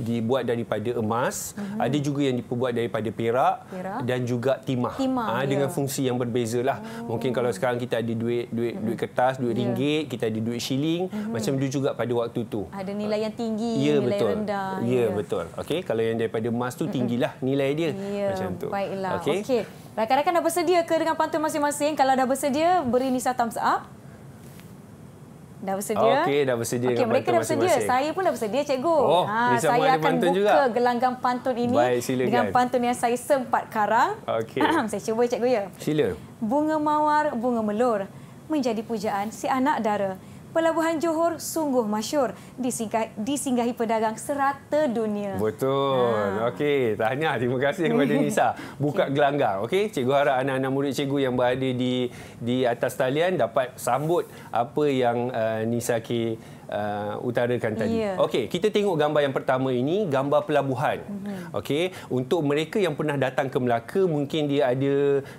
dibuat daripada emas, hmm. ada juga yang dibuat daripada perak, perak. dan juga timah. timah ha, ya. Dengan fungsi yang berbeza. Oh. Mungkin kalau oh. sekarang kita ada duit, duit, duit mhm. kertas, duit ya. ringgit, kita kita ada duit shilling mm-hmm. macam dulu juga pada waktu tu ada nilai yang tinggi ya, nilai betul. rendah ya, ya. betul okey kalau yang daripada emas tu tinggilah nilai dia ya, macam tu baiklah okey okay. rakan-rakan dah bersedia ke dengan pantun masing-masing kalau dah bersedia beri Nisa thumbs up Dah bersedia? Okey, dah bersedia. Okay, mereka dah bersedia. Saya pun dah bersedia, cikgu. Oh, ha, saya akan buka juga. gelanggang pantun ini Baik, dengan pantun yang saya sempat karang. Okay. saya cuba, cikgu, ya. Sila. Bunga mawar, bunga melur menjadi pujaan si anak dara. Pelabuhan Johor sungguh masyur disinggahi, disinggahi pedagang serata dunia. Betul. Ha. Okey, tahniah. Terima kasih kepada Nisa. Buka okay. gelanggang. Okey, cikgu harap anak-anak murid cikgu yang berada di di atas talian dapat sambut apa yang uh, Nisa ke uh, utarakan tadi. Yeah. Okey, kita tengok gambar yang pertama ini, gambar pelabuhan. Mm-hmm. Okey, untuk mereka yang pernah datang ke Melaka, mungkin dia ada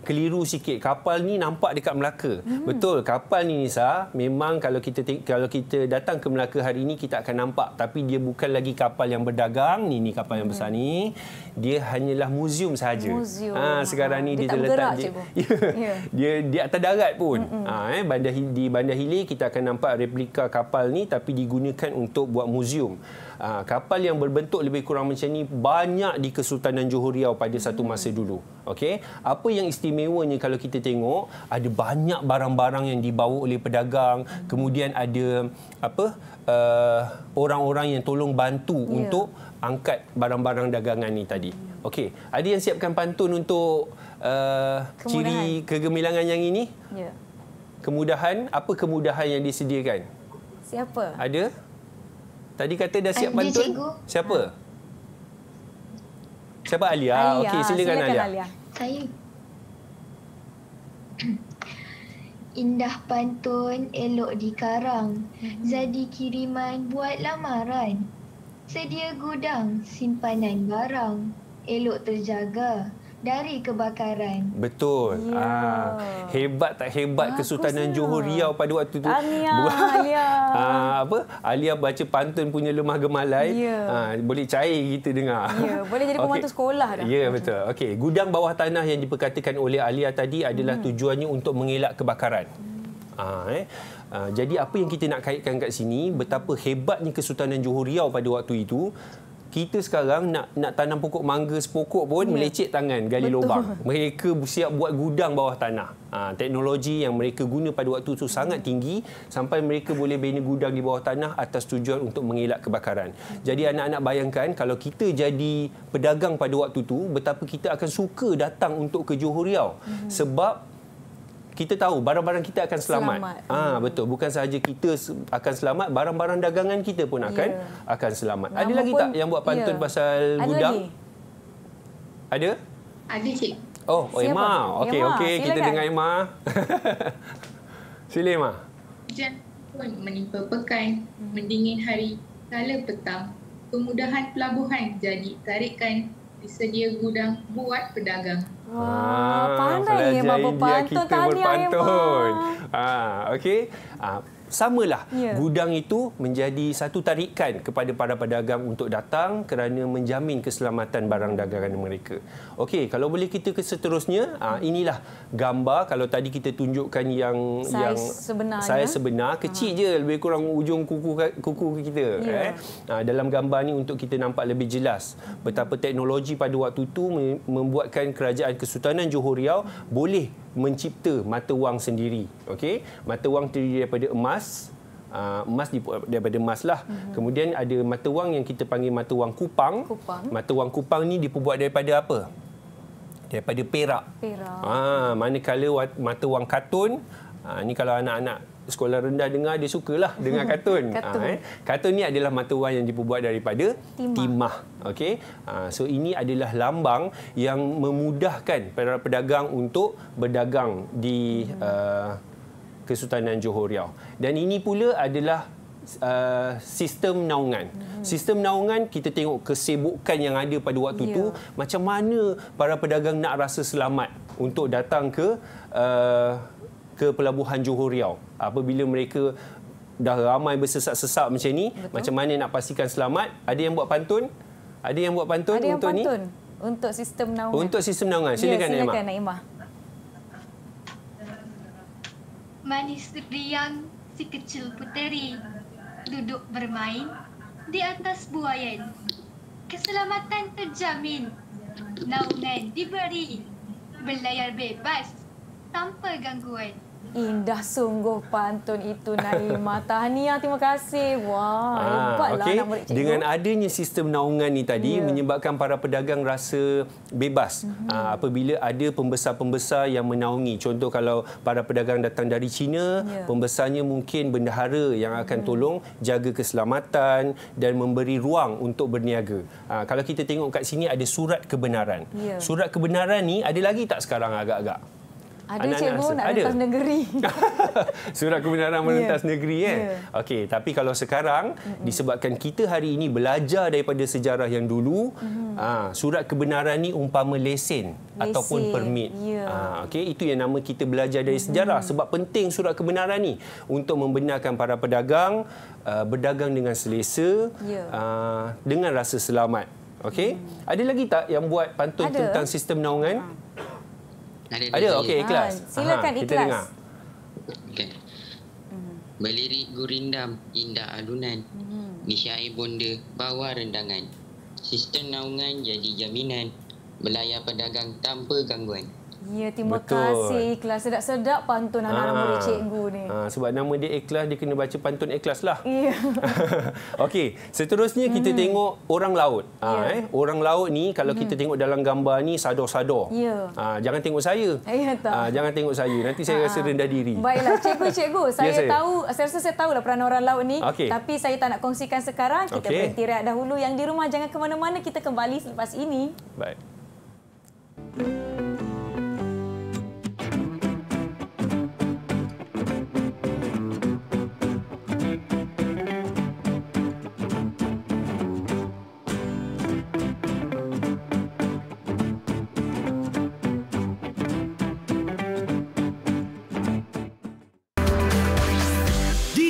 keliru sikit. Kapal ni nampak dekat Melaka. Mm-hmm. Betul, kapal ni Nisa, memang kalau kita kalau kita datang ke Melaka hari ini kita akan nampak, tapi dia bukan lagi kapal yang berdagang. Ni ni kapal yang mm-hmm. besar ni. Dia hanyalah muzium sahaja. Museum. Ha, ah, sekarang ni ah, dia, dia terletak di ya. Ya. dia di atas darat pun. Mm-hmm. Ha, eh, bandar di Bandar Hilir kita akan nampak replika kapal ni tapi digunakan untuk buat muzium. Ah, kapal yang berbentuk lebih kurang macam ni banyak di Kesultanan Johor Riau pada satu masa hmm. dulu. Okey. Apa yang istimewanya kalau kita tengok ada banyak barang-barang yang dibawa oleh pedagang, kemudian ada apa? Uh, orang-orang yang tolong bantu yeah. untuk angkat barang-barang dagangan ni tadi. Okey. Ada yang siapkan pantun untuk uh, ciri kegemilangan yang ini? Yeah. Kemudahan, apa kemudahan yang disediakan? Siapa? Ada? Tadi kata dah siap eh, pantun. Siapa? Ha. Siapa Alia? Alia. Okey, silakan, silakan Alia. Alia. Saya. Indah pantun elok dikarang. Hmm. Jadi kiriman buat lamaran. Sedia gudang simpanan barang. Elok terjaga dari kebakaran. Betul. Ya. Ha. Hebat tak hebat Kesultanan lah. Johor Riau pada waktu itu. Alia. Alia. Ha, ah, apa? Alia baca pantun punya lemah gemalai. Ya. Ha, boleh cair kita dengar. Ya. Boleh jadi pembantu okay. sekolah dah. Ya, betul. Okay. Gudang bawah tanah yang diperkatakan oleh Alia tadi adalah hmm. tujuannya untuk mengelak kebakaran. Ha, eh. Uh, jadi apa yang kita nak kaitkan kat sini betapa hebatnya Kesultanan Johor Riau pada waktu itu kita sekarang nak nak tanam pokok mangga sepokok pun ya. melecek tangan gali Betul. lubang. Mereka siap buat gudang bawah tanah. Ha, teknologi yang mereka guna pada waktu itu sangat tinggi sampai mereka boleh bina gudang di bawah tanah atas tujuan untuk mengelak kebakaran. Jadi anak-anak bayangkan kalau kita jadi pedagang pada waktu itu betapa kita akan suka datang untuk ke Johor Riau. Hmm. Sebab kita tahu barang-barang kita akan selamat. selamat. Ha, betul, bukan sahaja kita akan selamat, barang-barang dagangan kita pun akan yeah. akan selamat. Namun ada lagi pun, tak yang buat ya. pantun yeah. pasal ada gudang? Lagi. Ada? Ada cik. Oh, oh Emma. Okey, okey, kita dengar Emma. Sila Emma. Hujan pun menimpa pekan, hmm. mendingin hari, kala petang, kemudahan pelabuhan jadi tarikan disedia gudang buat pedagang. Ah, ah pandai ya Mama Pantun. Tahniah ya Mama. Ah, okay. Ah, samalah yeah. gudang itu menjadi satu tarikan kepada para pedagang untuk datang kerana menjamin keselamatan barang dagangan mereka. Okey, kalau boleh kita ke seterusnya, ha, inilah gambar kalau tadi kita tunjukkan yang saiz yang sebenarnya. saiz sebenar ha. kecil je lebih kurang ujung kuku kuku kita yeah. eh. Ha, dalam gambar ni untuk kita nampak lebih jelas betapa teknologi pada waktu itu membuatkan kerajaan Kesultanan Johor Riau boleh mencipta mata wang sendiri. Okey, mata wang terdiri daripada emas, ah, emas daripada emas lah. Mm-hmm. Kemudian ada mata wang yang kita panggil mata wang kupang. kupang. Mata wang kupang ni dibuat daripada apa? daripada perak. Perak. Ah, manakala mata wang katun Ha, ah, ini kalau anak-anak sekolah rendah dengar, dia sukalah dengar kartun. Ah, kartun. Ha, eh. Kartun ni adalah mata wang yang dibuat daripada timah. timah. Okay? Ha, ah, so ini adalah lambang yang memudahkan para pedagang untuk berdagang di hmm. uh, Kesultanan Johor Riau. Dan ini pula adalah Uh, sistem naungan. Hmm. Sistem naungan kita tengok kesibukan yang ada pada waktu yeah. tu ya. macam mana para pedagang nak rasa selamat untuk datang ke uh, ke pelabuhan Johor Riau apabila mereka dah ramai bersesak-sesak macam ni Betul. macam mana nak pastikan selamat ada yang buat pantun ada yang buat pantun ada untuk ni untuk sistem naungan untuk sistem naungan silakan, ya, silakan Naimah manis riang si kecil puteri duduk bermain di atas buaya. keselamatan terjamin naungan diberi berlayar bebas tanpa gangguan Indah sungguh pantun itu Naima. Tahniah, terima kasih. Wah, ah, hebatlah okay. anak murid Dengan adanya sistem naungan ini tadi yeah. menyebabkan para pedagang rasa bebas mm -hmm. apabila ada pembesar-pembesar yang menaungi. Contoh kalau para pedagang datang dari China, yeah. pembesarnya mungkin bendahara yang akan hmm. tolong jaga keselamatan dan memberi ruang untuk berniaga. Ah, kalau kita tengok kat sini ada surat kebenaran. Yeah. Surat kebenaran ni ada lagi tak sekarang agak-agak? Ada anak cikgu nak ada. rentas negeri. Surat kebenaran ya. merentas yeah. negeri. Eh? Yeah. Okey, tapi kalau sekarang, mm -hmm. disebabkan kita hari ini belajar daripada sejarah yang dulu, mm -hmm. surat kebenaran ini umpama lesen, lesen. ataupun permit. Yeah. Ya. Okey, Itu yang nama kita belajar dari mm -hmm. sejarah. Sebab penting surat kebenaran ini untuk membenarkan para pedagang uh, berdagang dengan selesa, yeah. Ya. uh, dengan rasa selamat. Okey. Mm. Ada lagi tak yang buat pantun Ada. tentang sistem naungan? Ha. Ada, ada. okey ikhlas. Ha, silakan Aha, ikhlas. Kita dengar. Mhm. Melirik gurindam, indah alunan. Hmm. Nisyai bonda, bawa rendangan. Sistem naungan jadi jaminan. Belayar pedagang tanpa gangguan. Ya, terima Betul. kasih ikhlas. Sedap-sedap pantun anak-anak ah. murid cikgu ni. Ha, sebab nama dia ikhlas, dia kena baca pantun ikhlas lah. Ya. Okey, seterusnya kita hmm. tengok orang laut. Ha, ya. eh. Orang laut ni, kalau hmm. kita tengok dalam gambar ni, sador-sador. Ya. Ha, jangan tengok saya. Ya, tak. Ha, jangan tengok saya. Nanti saya ha. rasa rendah diri. Baiklah, cikgu-cikgu. Ya, saya, ya, saya tahu, saya rasa saya lah peranan orang laut ni. Okay. Tapi saya tak nak kongsikan sekarang. Kita okay. berhenti rehat dahulu. Yang di rumah, jangan ke mana-mana. Kita kembali selepas ini. Baik. Thank you.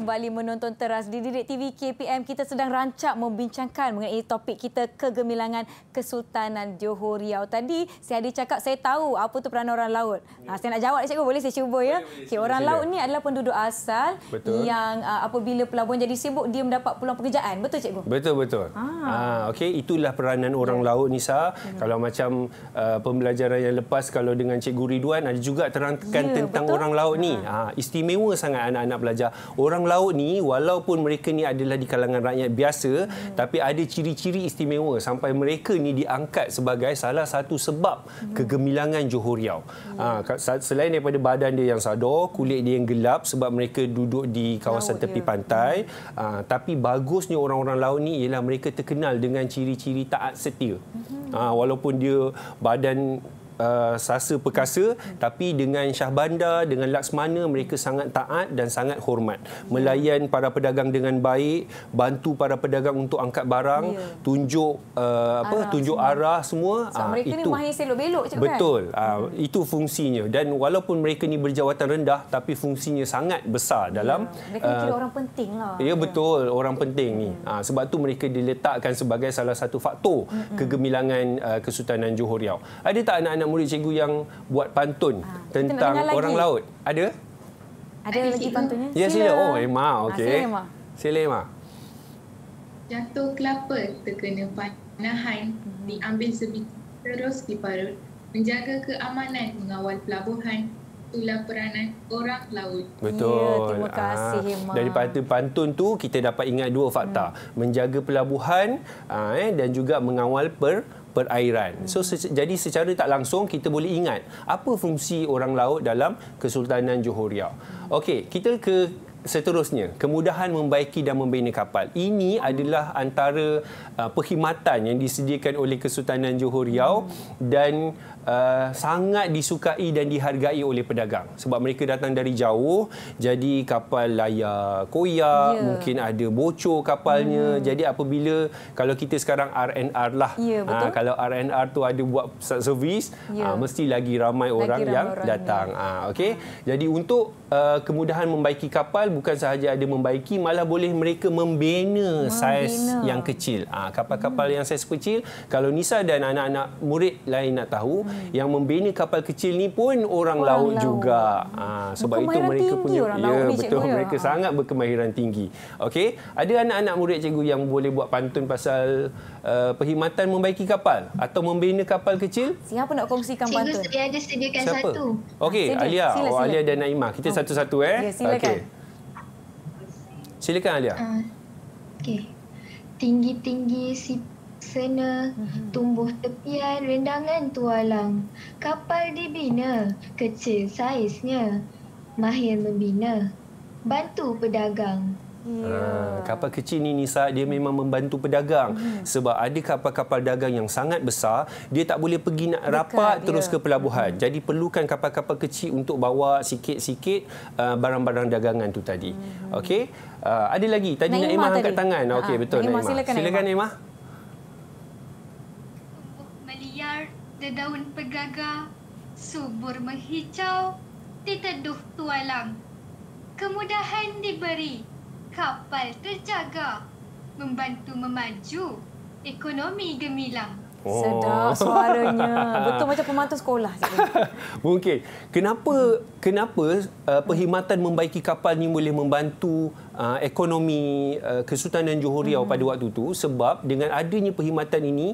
kembali menonton teras di Direk TV KPM. Kita sedang rancak membincangkan mengenai topik kita kegemilangan Kesultanan Johor Riau. Tadi saya ada cakap saya tahu apa tu peranan orang laut. Ha, saya nak jawab cikgu boleh saya cuba ya. Okey orang laut ni adalah penduduk asal betul. yang uh, apabila pelabuhan jadi sibuk dia mendapat peluang pekerjaan. Betul cikgu? Betul betul. Ah, ha okey itulah peranan orang ya. laut Nisa. Hmm. Ya. Kalau macam uh, pembelajaran yang lepas kalau dengan cikgu Ridwan ada juga terangkan ya, tentang betul? orang laut ni. Ah, istimewa sangat anak-anak belajar orang laut ni walaupun mereka ni adalah di kalangan rakyat biasa hmm. tapi ada ciri-ciri istimewa sampai mereka ni diangkat sebagai salah satu sebab hmm. kegemilangan Johor Riau. Hmm. Ha, selain daripada badan dia yang sador, kulit dia yang gelap sebab mereka duduk di kawasan laut tepi dia. Ya. pantai, hmm. ha, tapi bagusnya orang-orang laut ni ialah mereka terkenal dengan ciri-ciri taat setia. Hmm. Ha, walaupun dia badan uh, sasa perkasa tapi dengan Syah Bandar dengan Laksmana mereka sangat taat dan sangat hormat melayan para pedagang dengan baik bantu para pedagang untuk angkat barang ya. tunjuk uh, apa arah, tunjuk semua. arah semua so, uh, mereka itu mereka ni mahir selok-belok cakap betul kan? uh, itu fungsinya dan walaupun mereka ni berjawatan rendah tapi fungsinya sangat besar dalam ya. mereka uh, orang penting lah. ya, ya. betul ya. orang penting ni ya. Ah, sebab tu mereka diletakkan sebagai salah satu faktor hmm kegemilangan uh, Kesultanan Johor Riau ada tak anak-anak murid cikgu yang buat pantun ha, tentang orang lagi. laut. Ada? Ada lagi pantunnya? Ya, sila. Oh, Emma. Ah, okay. Ha, sila, Emma. Jatuh kelapa terkena panahan, diambil sebiji terus diparut, menjaga keamanan, mengawal pelabuhan, itulah peranan orang laut. Betul. Ya, terima ah, kasih, Hema. Daripada pantun tu kita dapat ingat dua fakta. Hmm. Menjaga pelabuhan aa, eh, dan juga mengawal per, perairan. So se- jadi secara tak langsung kita boleh ingat apa fungsi orang laut dalam Kesultanan Johor Riau. Okey, kita ke seterusnya kemudahan membaiki dan membina kapal. Ini adalah antara uh, perkhidmatan yang disediakan oleh Kesultanan Johor Riau dan Eh, sangat disukai dan dihargai oleh pedagang sebab mereka datang dari jauh jadi kapal layar koyak ya. mungkin ada bocor kapalnya hmm. jadi apabila kalau kita sekarang R&R lah ya, aa, ah, kalau R&R tu ada buat servis ya. aa, ah, mesti lagi ramai orang lagi ramai yang orang ya. datang ya. Ah, aa, okay? jadi untuk uh, kemudahan membaiki kapal bukan sahaja ada membaiki malah boleh mereka membina, membina. saiz yang kecil aa, kapal-kapal hmm. yang saiz kecil kalau Nisa dan anak-anak murid lain nak tahu hmm. Hmm. yang membina kapal kecil ni pun orang, orang laut, laut juga. Ha, sebab itu mereka punya orang ya laut betul cikgu ya. mereka ya. sangat berkemahiran tinggi. Okay, ada anak-anak murid cikgu yang boleh buat pantun pasal uh, perkhidmatan membaiki kapal atau membina kapal kecil? Siapa nak kongsikan cikgu pantun? Cikgu saya ada sediakan Siapa? satu. Okey, Alia, sila, oh, sila. Alia dan Naima, kita oh. satu-satu oh. eh. Ya, silakan. Okay. Silakan Alia. Uh, Okey. Tinggi-tinggi si laksana, mhm. tumbuh tepian rendangan tualang. Kapal dibina, kecil saiznya, mahir membina, bantu pedagang. Ya. Ah, kapal kecil ini Nisa dia memang membantu pedagang ya. sebab ada kapal-kapal dagang yang sangat besar dia tak boleh pergi nak rapat Dekat, ya. terus ke pelabuhan mhm. jadi perlukan kapal-kapal kecil untuk bawa sikit-sikit ah, barang-barang -sikit, uh, dagangan tu tadi ya. okey uh, ada lagi tadi Naimah angkat tadi. tangan okey betul Naimah silakan Naimah, silakan, Naimah. Naimah. dedaun pegaga, subur menghijau, diteduh tualam. Kemudahan diberi, kapal terjaga, membantu memaju, ekonomi gemilang. Oh. Sedap suaranya. Betul macam pemantau sekolah. Mungkin. Kenapa kenapa uh, perkhidmatan membaiki kapal ni boleh membantu uh, ekonomi uh, Kesultanan Johor Riau hmm. pada waktu itu? Sebab dengan adanya perkhidmatan ini,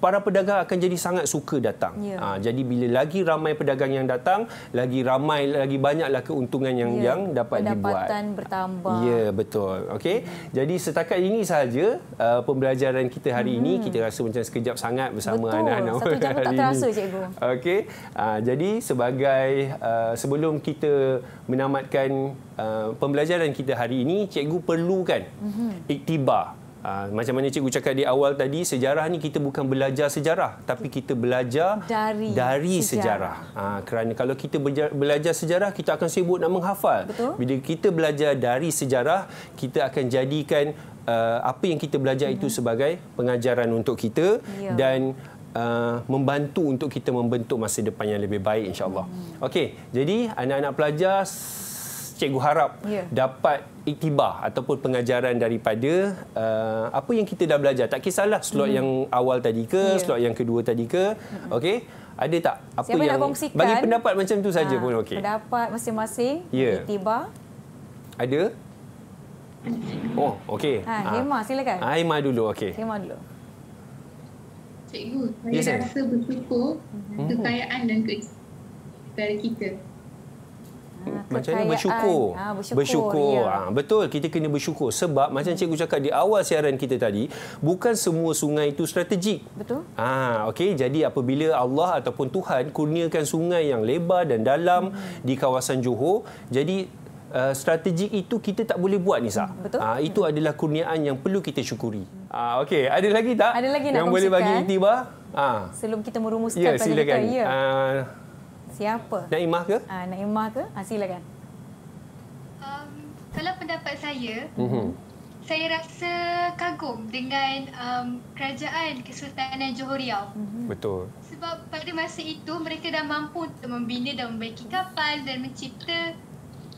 para pedagang akan jadi sangat suka datang. Ya. Ha, jadi bila lagi ramai pedagang yang datang, lagi ramai lagi banyaklah keuntungan yang ya. yang dapat Pendapatan dibuat. Pendapatan bertambah. Ya, betul. Okey. Ya. Jadi setakat ini sahaja uh, pembelajaran kita hari hmm. ini kita rasa macam sekejap sangat bersama betul. anak-anak. Satu jam tak terasa cikgu. Okey. Ha, jadi sebagai uh, sebelum kita menamatkan uh, pembelajaran kita hari ini, cikgu perlukan mm-hmm. iktibar Ah, macam mana cikgu cakap di awal tadi, sejarah ni kita bukan belajar sejarah, tapi kita belajar dari, dari sejarah. sejarah. Aa, ah, kerana kalau kita belajar sejarah, kita akan sibuk nak menghafal. Betul? Bila kita belajar dari sejarah, kita akan jadikan uh, apa yang kita belajar -hmm. itu mhm. sebagai pengajaran untuk kita yeah. dan uh, membantu untuk kita membentuk masa depan yang lebih baik, insyaAllah. Mm. Okey, jadi anak-anak pelajar cikgu harap yeah. dapat iktibar ataupun pengajaran daripada uh, apa yang kita dah belajar. Tak kisahlah slot mm. yang awal tadi ke, yeah. slot yang kedua tadi ke. Mm. Okey. Ada tak apa Siapa yang bagi pendapat macam tu saja ah, pun okey. Pendapat masing-masing yeah. iktibar. Ada? Oh, okey. Ha, ah, ah. Hema ha. silakan. Ha, Hema dulu okey. Hema dulu. Cikgu, saya yes, rasa bersyukur mhm. kekayaan dan keistimewaan dari kita. Ha, macam mana bersyukur. Ha, bersyukur. Bersyukur. Ya. Ha, betul, kita kena bersyukur. Sebab macam cikgu cakap di awal siaran kita tadi, bukan semua sungai itu strategik. Betul. Ha, okay. Jadi apabila Allah ataupun Tuhan kurniakan sungai yang lebar dan dalam hmm. di kawasan Johor, jadi uh, strategik itu kita tak boleh buat, Nisa. Hmm, betul. Ha, itu hmm. adalah kurniaan yang perlu kita syukuri. Ha, okay. Ada lagi tak? Ada lagi nak Yang kongsikan. boleh bagi iktibar? Ha. Sebelum kita merumuskan. Ya, silakan. Ya. Ha siapa? Naimah ke? Ah, Naimah ke? Ah, silakan. Um, kalau pendapat saya, mm -hmm. saya rasa kagum dengan um, kerajaan Kesultanan Johor Riau. Mm -hmm. Betul. Sebab pada masa itu, mereka dah mampu untuk membina dan membaiki kapal dan mencipta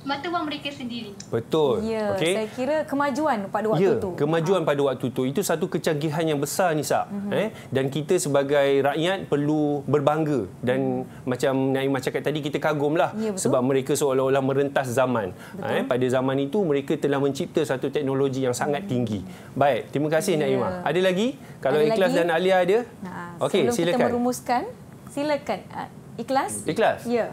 mata wang mereka sendiri. Betul. Ya, okay. Saya kira kemajuan pada waktu ya, itu. Kemajuan pada waktu itu. Itu satu kecanggihan yang besar, Nisa. Uh mhm. -huh. eh? Dan kita sebagai rakyat perlu berbangga. Dan hmm. macam Naimah cakap tadi, kita kagumlah. Ya, sebab mereka seolah-olah merentas zaman. Eh? Pada zaman itu, mereka telah mencipta satu teknologi yang sangat hmm. tinggi. Baik, terima kasih ya. Naimah. Ada lagi? Kalau ada Ikhlas lagi. dan Alia ada? Nah, okay, sebelum silakan. kita merumuskan, silakan. Uh, ikhlas? Ikhlas? Ya.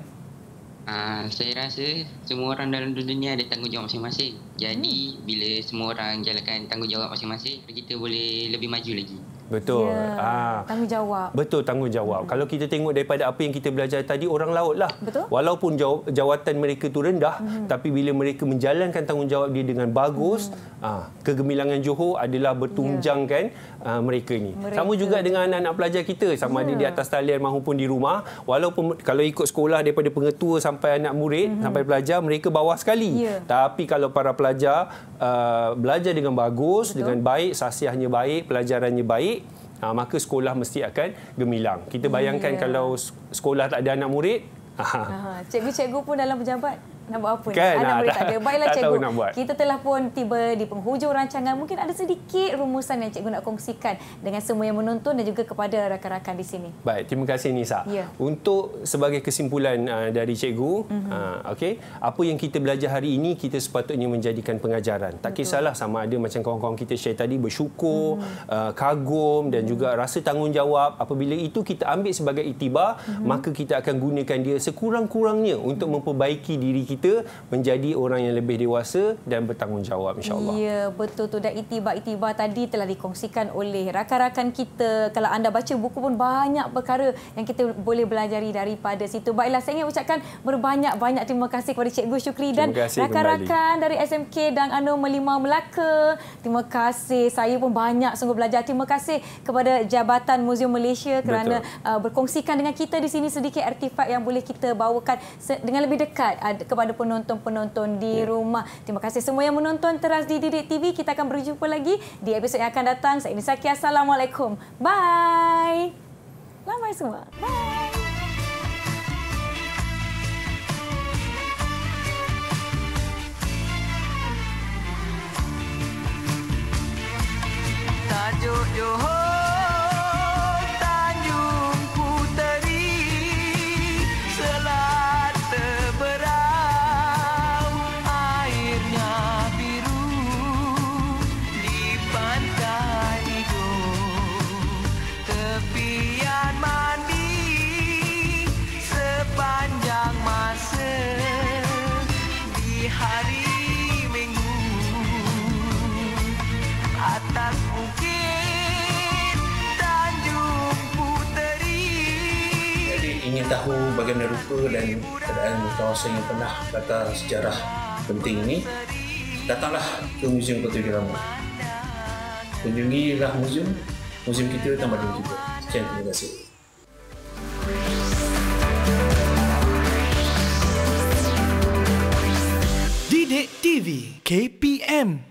Ah, saya rasa semua orang dalam dunia ada tanggungjawab masing-masing. Jadi hmm. bila semua orang jalankan tanggungjawab masing-masing, kita boleh lebih maju lagi. Betul. Ya, ha. Tanggungjawab. Betul tanggungjawab. Hmm. Kalau kita tengok daripada apa yang kita belajar tadi, orang lautlah. Betul. Walaupun jawatan mereka tu rendah, hmm. tapi bila mereka menjalankan tanggungjawab dia dengan bagus, hmm. ha, kegemilangan Johor adalah bertunjangkan ya. ha, mereka ini. Sama juga dengan anak-anak pelajar kita, sama ya. ada di ya. atas talian mahupun di rumah. Walaupun kalau ikut sekolah daripada pengetua sampai anak murid, hmm. sampai pelajar, mereka bawah sekali. Ya. Tapi kalau para pelajar uh, belajar dengan bagus, Betul. dengan baik, sasihannya baik, pelajarannya baik, uh, maka sekolah mesti akan gemilang. Kita bayangkan yeah. kalau sekolah tak ada anak murid, Aha. Aha. Cikgu-cikgu pun dalam pejabat nak buat apa? Kan, ah, nak boleh tak ada. Baiklah cikgu. Kita telah pun tiba di penghujung rancangan. Mungkin ada sedikit rumusan yang cikgu nak kongsikan dengan semua yang menonton dan juga kepada rakan-rakan di sini. Baik, terima kasih Nisa. Ya. Untuk sebagai kesimpulan uh, dari cikgu, uh -huh. uh, okey, apa yang kita belajar hari ini kita sepatutnya menjadikan pengajaran. Tak Betul. kisahlah sama ada macam kawan-kawan kita share tadi bersyukur, uh -huh. uh, kagum dan juga mhm. rasa tanggungjawab apabila itu kita ambil sebagai itibar, uh mhm. -huh. maka kita akan gunakan dia sekurang-kurangnya untuk uh mhm. -huh. memperbaiki diri kita kita menjadi orang yang lebih dewasa dan bertanggungjawab insyaAllah. Ya, betul tu. Dan itibar-itibar tadi telah dikongsikan oleh rakan-rakan kita. Kalau anda baca buku pun banyak perkara yang kita boleh belajar daripada situ. Baiklah, saya ingin ucapkan berbanyak-banyak terima kasih kepada Cikgu Syukri dan rakan-rakan dari SMK dan Anu Melimau Melaka. Terima kasih. Saya pun banyak sungguh belajar. Terima kasih kepada Jabatan Muzium Malaysia kerana betul. Uh, berkongsikan dengan kita di sini sedikit artifak yang boleh kita bawakan dengan lebih dekat kepada kepada penonton-penonton di yeah. rumah. Terima kasih semua yang menonton Teras di Didik TV. Kita akan berjumpa lagi di episod yang akan datang. Saya Nisa Kia. Assalamualaikum. Bye. Lamai semua. Bye. Jo Johor tahu bagaimana rupa dan keadaan kawasan yang pernah kata sejarah penting ini, datanglah ke Museum Pertiwi Lama. Kunjungilah museum, museum kita dan badan kita. Sekian, terima kasih. Didik TV KPM